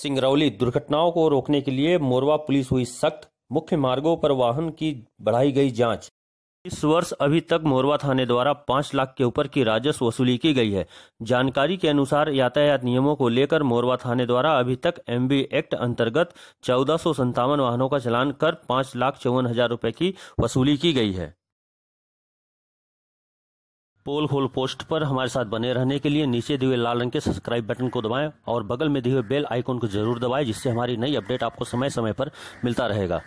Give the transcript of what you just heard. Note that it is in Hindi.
सिंगरौली दुर्घटनाओं को रोकने के लिए मोरवा पुलिस हुई सख्त मुख्य मार्गों पर वाहन की बढ़ाई गई जांच इस वर्ष अभी तक मोरवा थाने द्वारा पाँच लाख के ऊपर की राजस्व वसूली की गई है जानकारी के अनुसार यातायात नियमों को लेकर मोरवा थाने द्वारा अभी तक एम एक्ट अंतर्गत चौदह वाहनों का चलान कर पाँच लाख चौवन हजार रूपए की वसूली की गई है पोल होल पोस्ट पर हमारे साथ बने रहने के लिए नीचे दिए लाल रंग के सब्सक्राइब बटन को दबाएं और बगल में दिए बेल आइकॉन को जरूर दबाएं जिससे हमारी नई अपडेट आपको समय समय पर मिलता रहेगा